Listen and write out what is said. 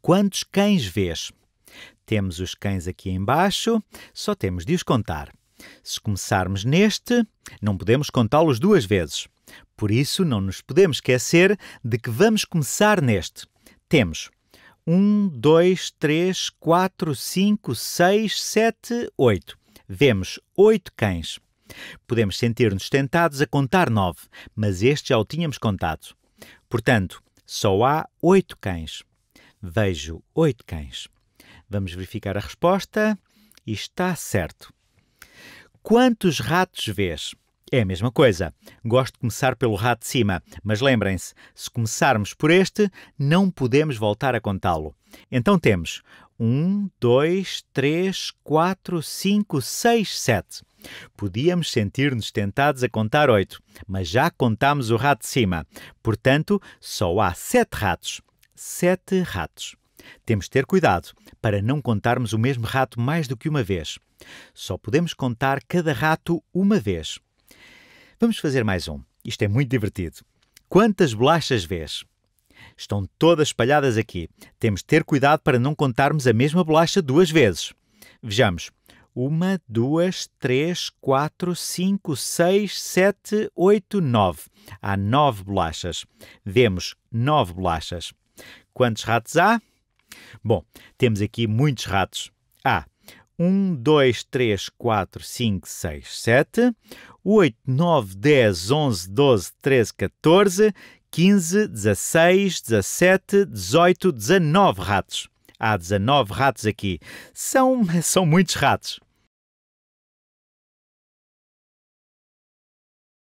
Quantos cães vês? Temos os cães aqui embaixo, só temos de os contar. Se começarmos neste, não podemos contá-los duas vezes. Por isso, não nos podemos esquecer de que vamos começar neste. Temos 1, 2, 3, 4, 5, 6, 7, 8. Vemos 8 cães. Podemos sentir-nos tentados a contar 9, mas este já o tínhamos contado. Portanto, só há 8 cães. Vejo oito cães. Vamos verificar a resposta e está certo. Quantos ratos vês? É a mesma coisa. Gosto de começar pelo rato de cima, mas lembrem-se, se começarmos por este, não podemos voltar a contá-lo. Então temos 1, 2, 3, 4, 5, 6, 7. Podíamos sentir-nos tentados a contar 8, mas já contámos o rato de cima. Portanto, só há 7 ratos sete ratos. Temos de ter cuidado para não contarmos o mesmo rato mais do que uma vez. Só podemos contar cada rato uma vez. Vamos fazer mais um. Isto é muito divertido. Quantas bolachas vês? Estão todas espalhadas aqui. Temos de ter cuidado para não contarmos a mesma bolacha duas vezes. Vejamos. Uma, duas, três, quatro, cinco, seis, sete, oito, nove. Há nove bolachas. Vemos nove bolachas. Quantos ratos há? Bom, temos aqui muitos ratos. Há 1, 2, 3, 4, 5, 6, 7, 8, 9, 10, 11, 12, 13, 14, 15, 16, 17, 18, 19 ratos. Há 19 ratos aqui. São, são muitos ratos.